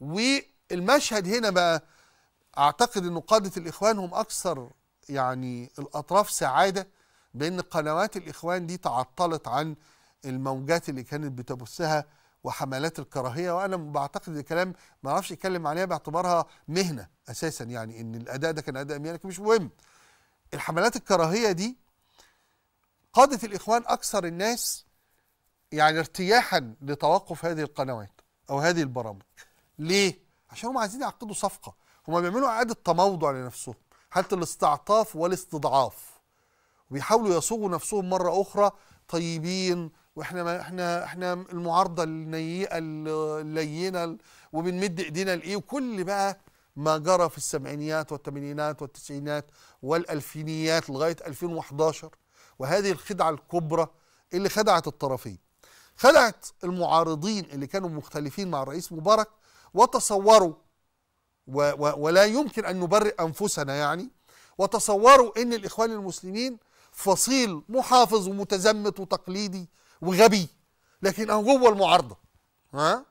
والمشهد هنا بقى اعتقد ان قاده الاخوان هم اكثر يعني الاطراف سعاده بان قنوات الاخوان دي تعطلت عن الموجات اللي كانت بتبثها وحملات الكراهيه وانا بعتقد الكلام ما اعرفش اتكلم عليها باعتبارها مهنه اساسا يعني ان الاداء ده كان اداء مهني مش مهم الحملات الكراهيه دي قاده الاخوان اكثر الناس يعني ارتياحا لتوقف هذه القنوات او هذه البرامج ليه؟ عشان هم عايزين يعقدوا صفقه هم بيعملوا اعاده تموضع لنفسهم حالة الاستعطاف والاستضعاف وبيحاولوا يصوغوا نفسهم مرة أخرى طيبين واحنا ما احنا احنا المعارضه النيئه اللينه وبنمد ايدينا لايه وكل بقى ما جرى في السبعينيات والثمانينات والتسعينات والالفينيات لغايه 2011 وهذه الخدعه الكبرى اللي خدعت الطرفين خدعت المعارضين اللي كانوا مختلفين مع الرئيس مبارك وتصوروا و و ولا يمكن أن نبرئ أنفسنا يعني وتصوروا أن الإخوان المسلمين فصيل محافظ ومتزمت وتقليدي وغبي أهو جوه المعارضة ها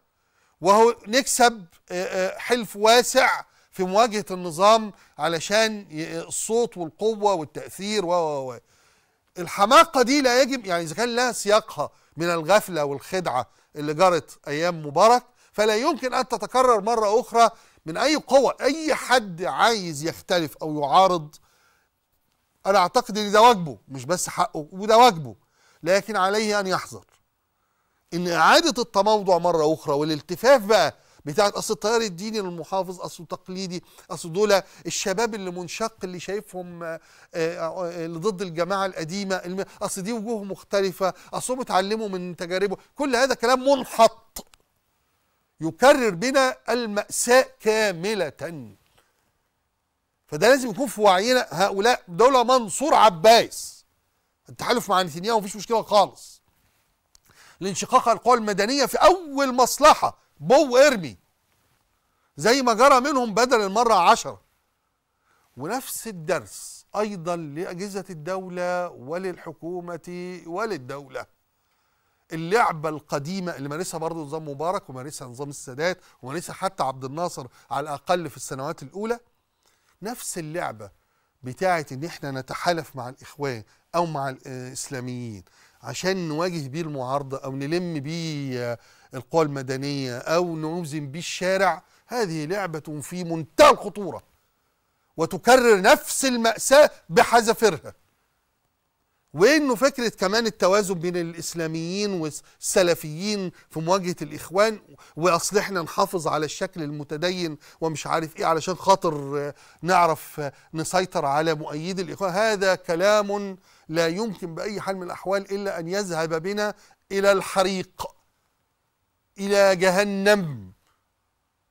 وهو نكسب حلف واسع في مواجهة النظام علشان الصوت والقوة والتأثير و و الحماقة دي لا يجب يعني إذا كان لها سياقها من الغفلة والخدعة اللي جرت أيام مبارك فلا يمكن أن تتكرر مرة أخرى من أي قوة أي حد عايز يختلف أو يعارض أنا أعتقد إن ده واجبه مش بس حقه وده واجبه لكن عليه أن يحذر إن إعادة التموضع مرة أخرى والالتفاف بقى بتاعت اصل التيار الديني للمحافظ اصل تقليدي اصل دول الشباب اللي منشق اللي شايفهم آه، آه، اللي ضد الجماعه القديمه اصل دي وجوه مختلفه اصلهم اتعلموا من تجاربه كل هذا كلام منحط يكرر بنا المأساة كاملة فده لازم يكون في وعينا هؤلاء دولة منصور عباس التحالف مع نتنياهو مفيش مشكلة خالص الانشقاق القوى المدنية في أول مصلحة بو ارمي زي ما جرى منهم بدل المرة عشرة ونفس الدرس أيضا لأجهزة الدولة وللحكومة وللدولة اللعبة القديمة اللي مارسها برضه نظام مبارك ومارسها نظام السادات ومارسها حتى عبد الناصر على الأقل في السنوات الأولى نفس اللعبة بتاعة إن إحنا نتحالف مع الإخوان أو مع الإسلاميين عشان نواجه بيه المعارضة أو نلم بيه القوى المدنية أو نوزن بيه الشارع هذه لعبة في منتهى الخطورة وتكرر نفس المأساة بحذافيرها وانه فكره كمان التوازن بين الاسلاميين والسلفيين في مواجهه الاخوان واصل احنا نحافظ على الشكل المتدين ومش عارف ايه علشان خاطر نعرف نسيطر على مؤيدي الاخوان هذا كلام لا يمكن باي حال من الاحوال الا ان يذهب بنا الى الحريق الى جهنم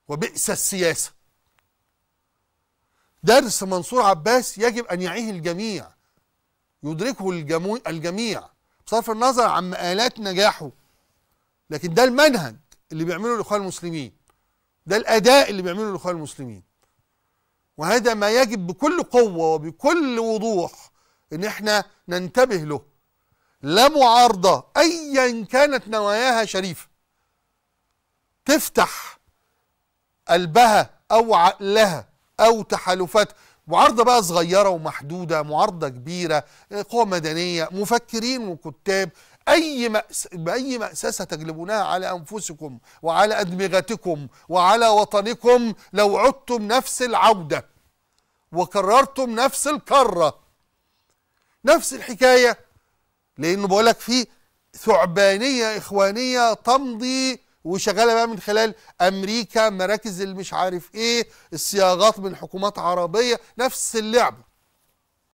وبئس السياسه درس منصور عباس يجب ان يعيه الجميع يدركه الجميع بصرف النظر عن مآلات نجاحه لكن ده المنهج اللي بيعمله الاخوان المسلمين ده الاداء اللي بيعمله الاخوان المسلمين وهذا ما يجب بكل قوه وبكل وضوح ان احنا ننتبه له لا معارضه ايا كانت نواياها شريفه تفتح قلبها او عقلها أو تحالفات معارضة بقى صغيرة ومحدودة معارضة كبيرة قوى مدنية مفكرين وكتاب أي مأس... بأي مأساسة تجلبونها على أنفسكم وعلى أدمغتكم وعلى وطنكم لو عدتم نفس العودة وكررتم نفس الكرة نفس الحكاية لأنه بقولك في ثعبانية إخوانية تمضي وشغاله بقى من خلال امريكا مراكز اللي مش عارف ايه الصياغات من حكومات عربيه نفس اللعبه